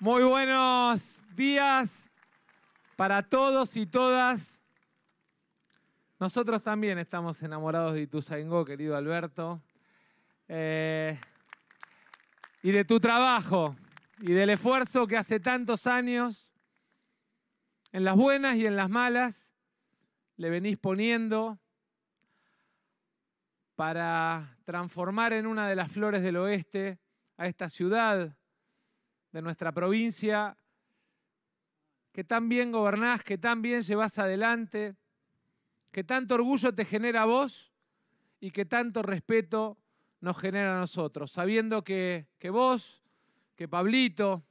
Muy buenos días para todos y todas. Nosotros también estamos enamorados de Ituzaingó, querido Alberto, eh, y de tu trabajo y del esfuerzo que hace tantos años, en las buenas y en las malas, le venís poniendo para transformar en una de las flores del oeste a esta ciudad, de nuestra provincia, que tan bien gobernás, que tan bien llevas adelante, que tanto orgullo te genera a vos y que tanto respeto nos genera a nosotros, sabiendo que, que vos, que Pablito,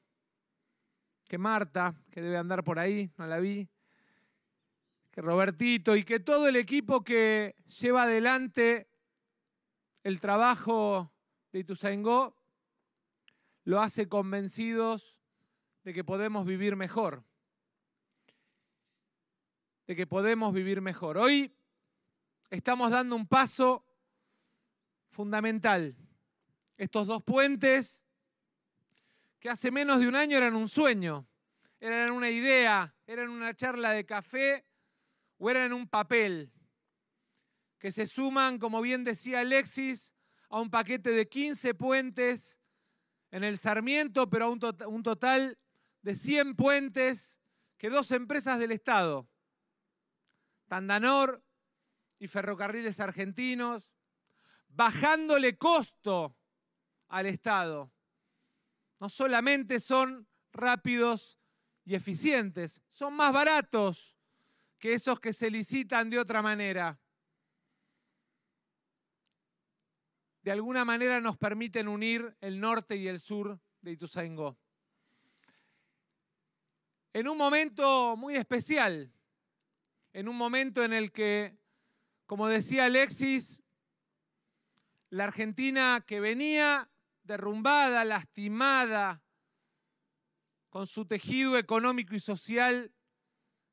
que Marta, que debe andar por ahí, no la vi, que Robertito y que todo el equipo que lleva adelante el trabajo de Ituzaingó lo hace convencidos de que podemos vivir mejor, de que podemos vivir mejor. Hoy estamos dando un paso fundamental. Estos dos puentes que hace menos de un año eran un sueño, eran una idea, eran una charla de café o eran un papel, que se suman, como bien decía Alexis, a un paquete de 15 puentes en el Sarmiento, pero a un, total de 100 puentes que dos empresas del Estado, Tandanor y Ferrocarriles Argentinos, bajándole costo al Estado. No solamente son rápidos y eficientes, son más baratos que esos que se licitan de otra manera. de alguna manera nos permiten unir el norte y el sur de Ituzaingó. En un momento muy especial, en un momento en el que, como decía Alexis, la Argentina que venía derrumbada, lastimada, con su tejido económico y social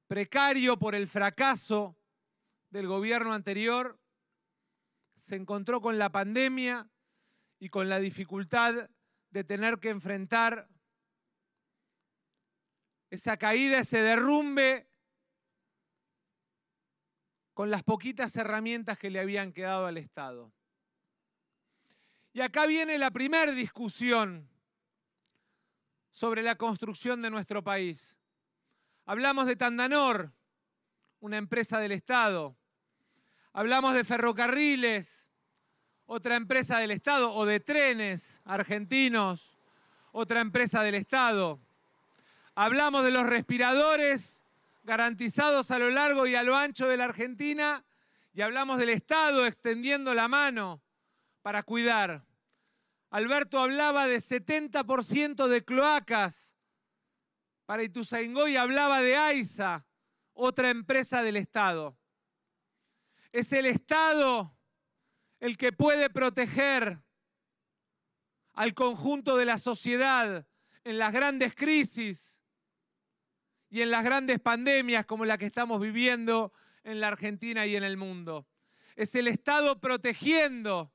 precario por el fracaso del gobierno anterior, se encontró con la pandemia y con la dificultad de tener que enfrentar esa caída, ese derrumbe, con las poquitas herramientas que le habían quedado al Estado. Y acá viene la primera discusión sobre la construcción de nuestro país. Hablamos de Tandanor, una empresa del Estado, Hablamos de ferrocarriles, otra empresa del Estado, o de trenes argentinos, otra empresa del Estado. Hablamos de los respiradores garantizados a lo largo y a lo ancho de la Argentina y hablamos del Estado extendiendo la mano para cuidar. Alberto hablaba de 70% de cloacas para Ituzaingó y hablaba de AISA, otra empresa del Estado. Es el Estado el que puede proteger al conjunto de la sociedad en las grandes crisis y en las grandes pandemias como la que estamos viviendo en la Argentina y en el mundo. Es el Estado protegiendo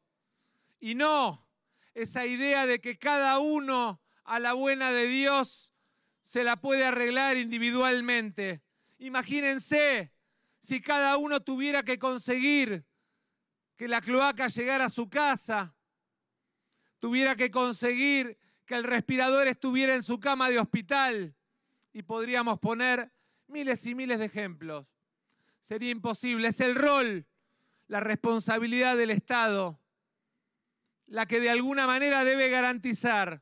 y no esa idea de que cada uno a la buena de Dios se la puede arreglar individualmente. Imagínense si cada uno tuviera que conseguir que la cloaca llegara a su casa, tuviera que conseguir que el respirador estuviera en su cama de hospital, y podríamos poner miles y miles de ejemplos. Sería imposible, es el rol, la responsabilidad del Estado, la que de alguna manera debe garantizar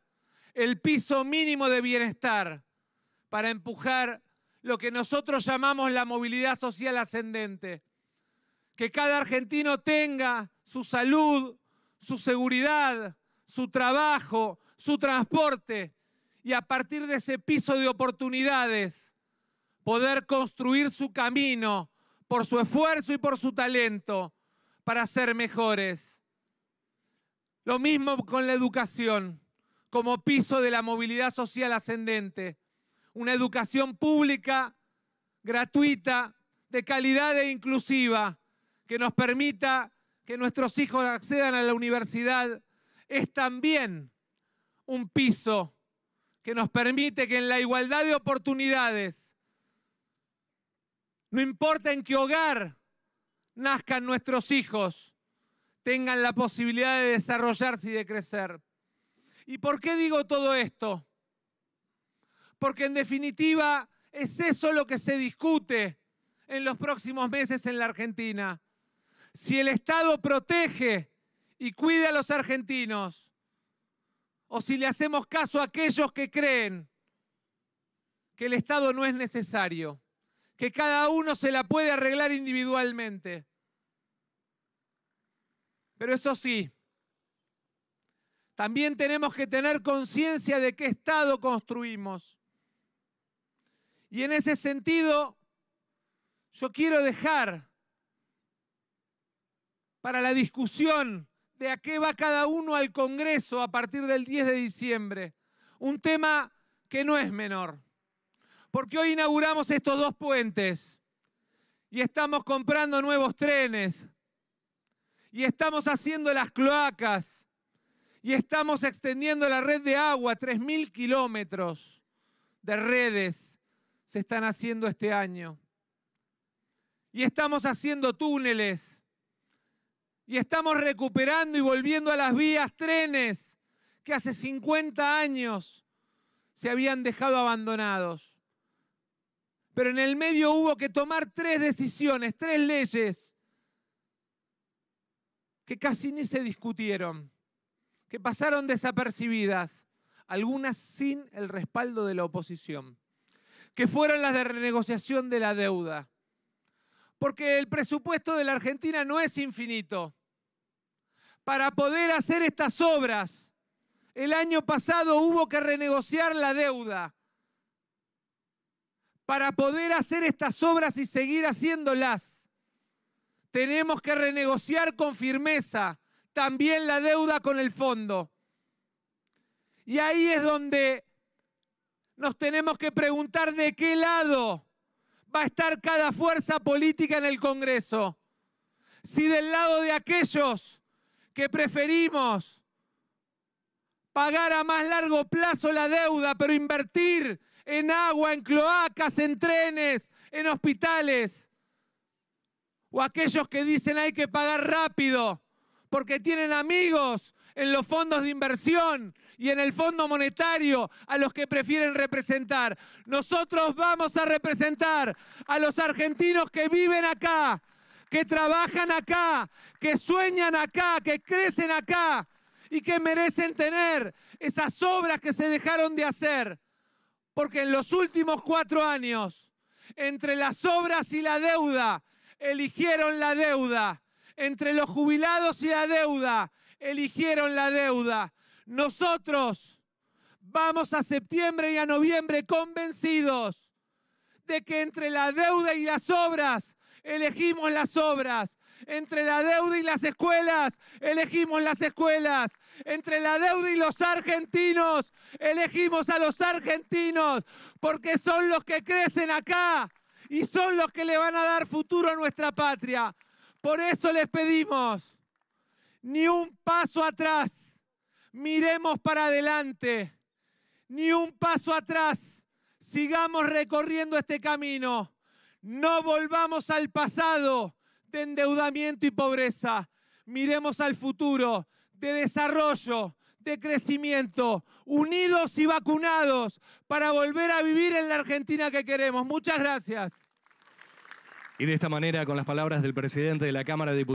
el piso mínimo de bienestar para empujar lo que nosotros llamamos la movilidad social ascendente. Que cada argentino tenga su salud, su seguridad, su trabajo, su transporte y a partir de ese piso de oportunidades poder construir su camino por su esfuerzo y por su talento para ser mejores. Lo mismo con la educación, como piso de la movilidad social ascendente una educación pública, gratuita, de calidad e inclusiva, que nos permita que nuestros hijos accedan a la universidad, es también un piso que nos permite que en la igualdad de oportunidades, no importa en qué hogar nazcan nuestros hijos, tengan la posibilidad de desarrollarse y de crecer. ¿Y por qué digo todo esto? porque en definitiva es eso lo que se discute en los próximos meses en la Argentina. Si el Estado protege y cuida a los argentinos, o si le hacemos caso a aquellos que creen que el Estado no es necesario, que cada uno se la puede arreglar individualmente. Pero eso sí, también tenemos que tener conciencia de qué Estado construimos y en ese sentido, yo quiero dejar para la discusión de a qué va cada uno al Congreso a partir del 10 de diciembre, un tema que no es menor, porque hoy inauguramos estos dos puentes y estamos comprando nuevos trenes y estamos haciendo las cloacas y estamos extendiendo la red de agua, 3.000 kilómetros de redes se están haciendo este año. Y estamos haciendo túneles. Y estamos recuperando y volviendo a las vías trenes que hace 50 años se habían dejado abandonados. Pero en el medio hubo que tomar tres decisiones, tres leyes que casi ni se discutieron, que pasaron desapercibidas, algunas sin el respaldo de la oposición que fueron las de renegociación de la deuda. Porque el presupuesto de la Argentina no es infinito. Para poder hacer estas obras, el año pasado hubo que renegociar la deuda. Para poder hacer estas obras y seguir haciéndolas, tenemos que renegociar con firmeza también la deuda con el fondo. Y ahí es donde nos tenemos que preguntar de qué lado va a estar cada fuerza política en el Congreso. Si del lado de aquellos que preferimos pagar a más largo plazo la deuda, pero invertir en agua, en cloacas, en trenes, en hospitales. O aquellos que dicen hay que pagar rápido porque tienen amigos en los fondos de inversión y en el Fondo Monetario a los que prefieren representar. Nosotros vamos a representar a los argentinos que viven acá, que trabajan acá, que sueñan acá, que crecen acá y que merecen tener esas obras que se dejaron de hacer. Porque en los últimos cuatro años, entre las obras y la deuda, eligieron la deuda. Entre los jubilados y la deuda, eligieron la deuda. Nosotros vamos a septiembre y a noviembre convencidos de que entre la deuda y las obras elegimos las obras. Entre la deuda y las escuelas, elegimos las escuelas. Entre la deuda y los argentinos, elegimos a los argentinos, porque son los que crecen acá y son los que le van a dar futuro a nuestra patria. Por eso les pedimos ni un paso atrás. Miremos para adelante, ni un paso atrás. Sigamos recorriendo este camino. No volvamos al pasado de endeudamiento y pobreza. Miremos al futuro de desarrollo, de crecimiento, unidos y vacunados para volver a vivir en la Argentina que queremos. Muchas gracias. Y de esta manera, con las palabras del presidente de la Cámara de Diputados,